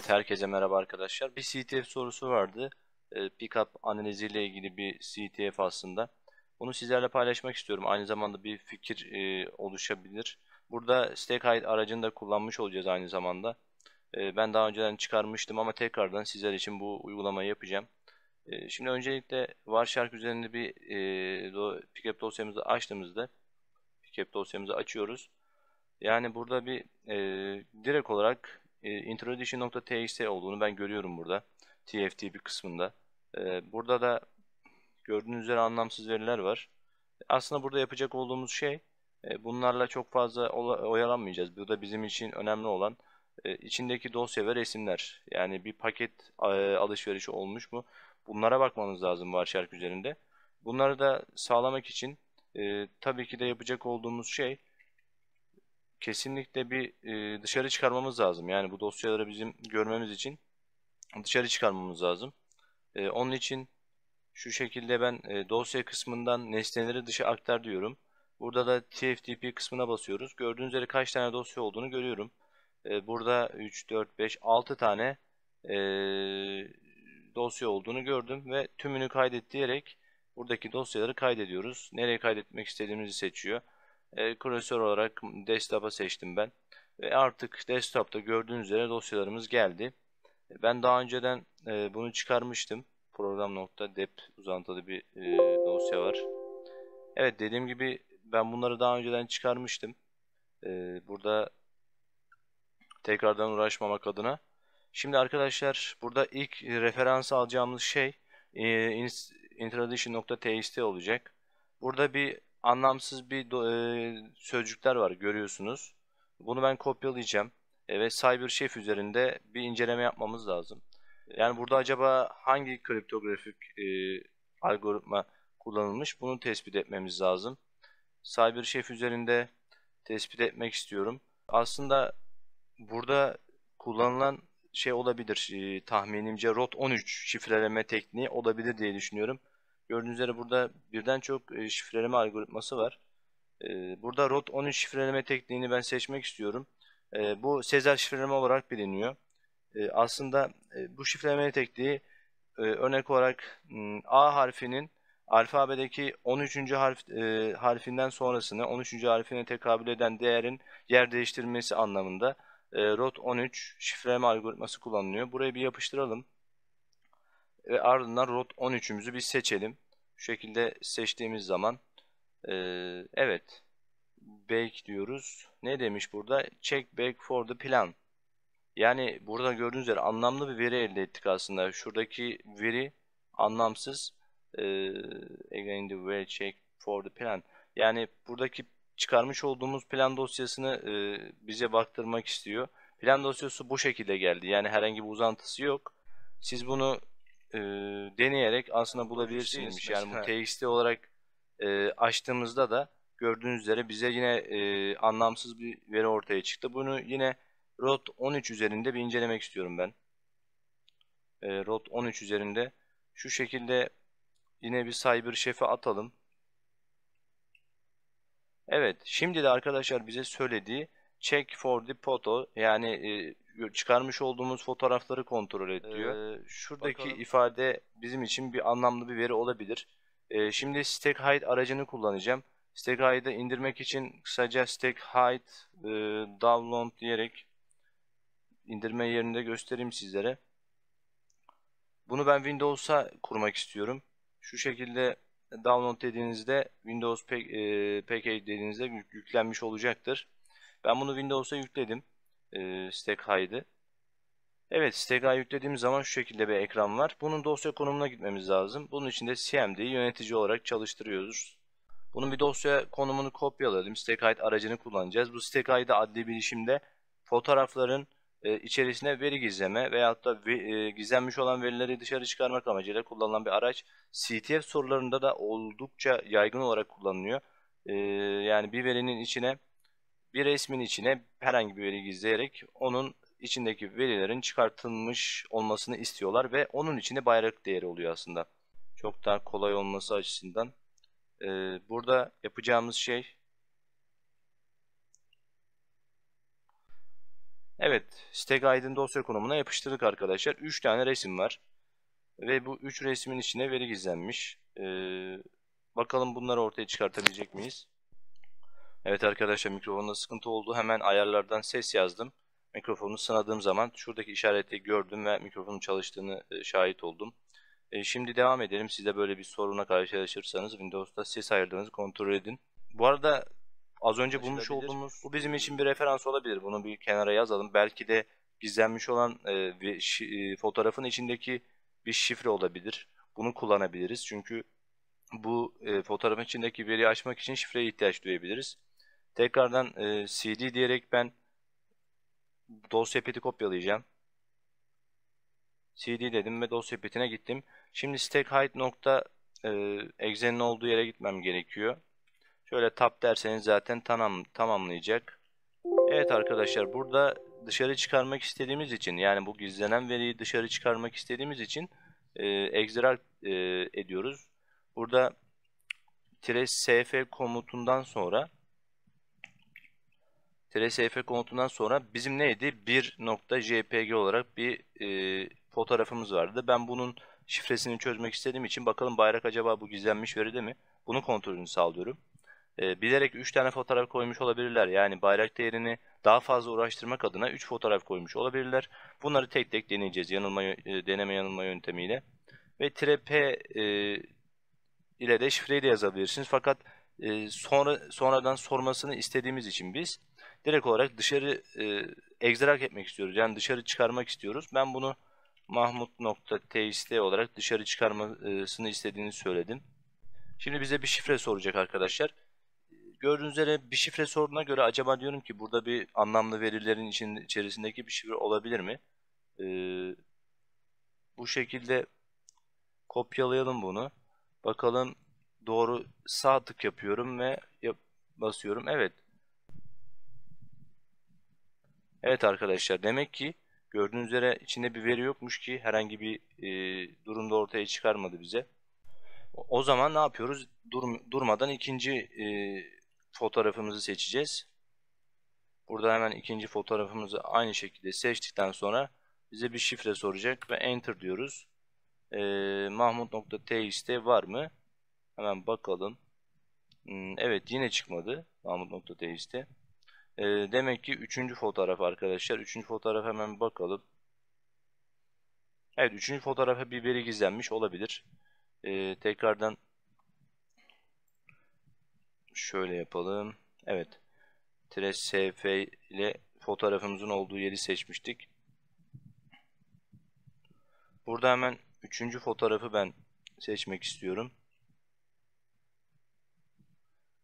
Evet herkese merhaba arkadaşlar. Bir CTF sorusu vardı. E, pickup analiziyle ilgili bir CTF aslında. Bunu sizlerle paylaşmak istiyorum. Aynı zamanda bir fikir e, oluşabilir. Burada stake height aracını da kullanmış olacağız aynı zamanda. Ee, ben daha önceden çıkarmıştım ama tekrardan sizler için bu uygulamayı yapacağım. Ee, şimdi öncelikle Varshark üzerinde bir e, do, pickup dosyamızı açtığımızda pickup dosyamızı açıyoruz. Yani burada bir e, direkt olarak e, introedition.txt olduğunu ben görüyorum burada. TFT bir kısmında. E, burada da gördüğünüz üzere anlamsız veriler var. Aslında burada yapacak olduğumuz şey e, bunlarla çok fazla oyalanmayacağız. Burada bizim için önemli olan e, içindeki dosya ve resimler. Yani bir paket alışverişi olmuş mu? Bunlara bakmanız lazım varşark üzerinde. Bunları da sağlamak için tabii ki de yapacak olduğumuz şey kesinlikle bir e, dışarı çıkarmamız lazım. Yani bu dosyaları bizim görmemiz için dışarı çıkarmamız lazım. E, onun için şu şekilde ben e, dosya kısmından nesneleri dışa aktar diyorum. Burada da TFTP kısmına basıyoruz. Gördüğünüz üzere kaç tane dosya olduğunu görüyorum. E, burada 3, 4, 5, 6 tane e, dosya olduğunu gördüm ve tümünü kaydet diyerek buradaki dosyaları kaydediyoruz. Nereye kaydetmek istediğimizi seçiyor e, klasör olarak desktop'a seçtim ben. Ve artık desktop'ta gördüğünüz üzere dosyalarımız geldi. E, ben daha önceden e, bunu çıkarmıştım. Program.dep uzantılı bir e, dosya var. Evet dediğim gibi ben bunları daha önceden çıkarmıştım. E, burada tekrardan uğraşmamak adına. Şimdi arkadaşlar burada ilk referans alacağımız şey e, intradition.txt olacak. Burada bir anlamsız bir e, sözcükler var görüyorsunuz. Bunu ben kopyalayacağım e, ve CyberChef üzerinde bir inceleme yapmamız lazım. Yani burada acaba hangi kriptografik e, algoritma kullanılmış bunu tespit etmemiz lazım. CyberChef üzerinde tespit etmek istiyorum. Aslında burada kullanılan şey olabilir. E, tahminimce ROT13 şifreleme tekniği olabilir diye düşünüyorum. Gördüğünüz üzere burada birden çok e, şifreleme algoritması var. E, burada ROT 13 şifreleme tekniğini ben seçmek istiyorum. E, bu Sezar şifreleme olarak biliniyor. aslında bu şifreleme tekniği örnek olarak hmm, A harfinin alfabedeki 13. harf harfinden sonrasını 13. harfine tekabül eden değerin yer değiştirmesi anlamında ROT13 şifreleme algoritması kullanılıyor. Burayı bir yapıştıralım. Ve ardından rot 13'ümüzü bir seçelim. Şu şekilde seçtiğimiz zaman e, evet bake diyoruz. Ne demiş burada? Check bake for the plan. Yani burada gördüğünüz üzere anlamlı bir veri elde ettik aslında. Şuradaki veri anlamsız. E, again the where check for the plan. Yani buradaki çıkarmış olduğumuz plan dosyasını e, bize baktırmak istiyor. Plan dosyası bu şekilde geldi. Yani herhangi bir uzantısı yok. Siz bunu e, deneyerek aslında bulabilirsiniz. Yani bu TXT olarak e, açtığımızda da gördüğünüz üzere bize yine e, anlamsız bir veri ortaya çıktı. Bunu yine ROT 13 üzerinde bir incelemek istiyorum ben. E, ROT 13 üzerinde şu şekilde yine bir cyber şefe atalım. Evet şimdi de arkadaşlar bize söylediği check for the photo yani e, çıkarmış olduğumuz fotoğrafları kontrol ediyor. Ee, Şuradaki bakalım. ifade bizim için bir anlamlı bir veri olabilir. Ee, şimdi stack hide aracını kullanacağım. Stack hide'ı indirmek için kısaca stack hide e, download diyerek indirme yerini de göstereyim sizlere. Bunu ben Windows'a kurmak istiyorum. Şu şekilde download dediğinizde Windows pack, e, package dediğinizde yüklenmiş olacaktır. Ben bunu Windows'a yükledim e, stack Evet stack high yüklediğim zaman şu şekilde bir ekran var. Bunun dosya konumuna gitmemiz lazım. Bunun için de CMD'yi yönetici olarak çalıştırıyoruz. Bunun bir dosya konumunu kopyalayalım. Stack aracını kullanacağız. Bu stack high'da adli bilişimde fotoğrafların e, içerisine veri gizleme veyahut da vi, e, gizlenmiş olan verileri dışarı çıkarmak amacıyla kullanılan bir araç. CTF sorularında da oldukça yaygın olarak kullanılıyor. E, yani bir verinin içine bir resmin içine herhangi bir veri gizleyerek onun içindeki verilerin çıkartılmış olmasını istiyorlar ve onun içinde bayrak değeri oluyor aslında. Çok daha kolay olması açısından. Ee, burada yapacağımız şey Evet, stack aydın dosya konumuna yapıştırdık arkadaşlar. 3 tane resim var. Ve bu 3 resmin içine veri gizlenmiş. Ee, bakalım bunları ortaya çıkartabilecek miyiz? Evet arkadaşlar mikrofonda sıkıntı oldu. Hemen ayarlardan ses yazdım. Mikrofonu sınadığım zaman şuradaki işareti gördüm ve mikrofonun çalıştığını e, şahit oldum. E, şimdi devam edelim. Siz de böyle bir soruna karşılaşırsanız Windows'ta ses ayarlarınızı kontrol edin. Bu arada az önce bulmuş olduğumuz bu bizim için bir referans olabilir. Bunu bir kenara yazalım. Belki de gizlenmiş olan e, fotoğrafın içindeki bir şifre olabilir. Bunu kullanabiliriz. Çünkü bu fotoğrafın içindeki veriyi açmak için şifreye ihtiyaç duyabiliriz. Tekrardan e, CD diyerek ben dosya peti kopyalayacağım. CD dedim ve dosya petine gittim. Şimdi stack nokta e, olduğu yere gitmem gerekiyor. Şöyle tap derseniz zaten tamam, tamamlayacak. Evet arkadaşlar burada dışarı çıkarmak istediğimiz için yani bu gizlenen veriyi dışarı çıkarmak istediğimiz için e, extract e, ediyoruz. Burada -sf komutundan sonra TRSF komutundan sonra bizim neydi? 1.jpg olarak bir e, fotoğrafımız vardı. Ben bunun şifresini çözmek istediğim için bakalım bayrak acaba bu gizlenmiş veride mi? Bunun kontrolünü sağlıyorum. E, bilerek 3 tane fotoğraf koymuş olabilirler. Yani bayrak değerini daha fazla uğraştırmak adına 3 fotoğraf koymuş olabilirler. Bunları tek tek deneyeceğiz yanılma, e, deneme yanılma yöntemiyle. Ve TRP e, ile de şifreyi de yazabilirsiniz. Fakat e, sonra sonradan sormasını istediğimiz için biz direkt olarak dışarı e, egzerak etmek istiyoruz. Yani dışarı çıkarmak istiyoruz. Ben bunu mahmut.txt olarak dışarı çıkarmasını istediğini söyledim. Şimdi bize bir şifre soracak arkadaşlar. Gördüğünüz üzere bir şifre sorduğuna göre acaba diyorum ki burada bir anlamlı verilerin için, içerisindeki bir şifre olabilir mi? Ee, bu şekilde kopyalayalım bunu. Bakalım doğru sağ tık yapıyorum ve yap basıyorum. Evet Evet arkadaşlar demek ki gördüğünüz üzere içinde bir veri yokmuş ki herhangi bir e, durumda ortaya çıkarmadı bize. O zaman ne yapıyoruz? Dur, durmadan ikinci e, fotoğrafımızı seçeceğiz. Burada hemen ikinci fotoğrafımızı aynı şekilde seçtikten sonra bize bir şifre soracak ve enter diyoruz. E, mahmut.txt var mı? Hemen bakalım. Hmm, evet yine çıkmadı mahmut.txt. E, demek ki üçüncü fotoğraf arkadaşlar. Üçüncü fotoğraf hemen bakalım. Evet üçüncü fotoğrafa bir veri gizlenmiş olabilir. E, tekrardan şöyle yapalım. Evet. Tres SF ile fotoğrafımızın olduğu yeri seçmiştik. Burada hemen üçüncü fotoğrafı ben seçmek istiyorum.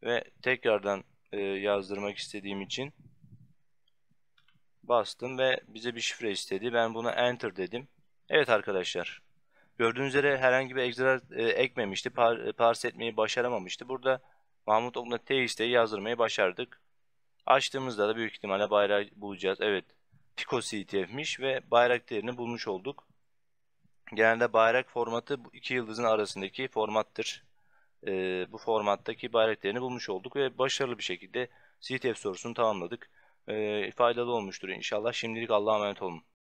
Ve tekrardan e, yazdırmak istediğim için bastım ve bize bir şifre istedi. Ben buna enter dedim. Evet arkadaşlar. Gördüğünüz üzere herhangi bir egzer e, ekmemişti. Par, e, parse etmeyi başaramamıştı. Burada Mahmut Okna TXT'yi yazdırmayı başardık. Açtığımızda da büyük ihtimalle bayrak bulacağız. Evet. Pico CTF'miş ve bayrak değerini bulmuş olduk. Genelde bayrak formatı iki yıldızın arasındaki formattır e, bu formattaki bayraklarını bulmuş olduk ve başarılı bir şekilde CTF sorusunu tamamladık. E, faydalı olmuştur inşallah. Şimdilik Allah'a emanet olun.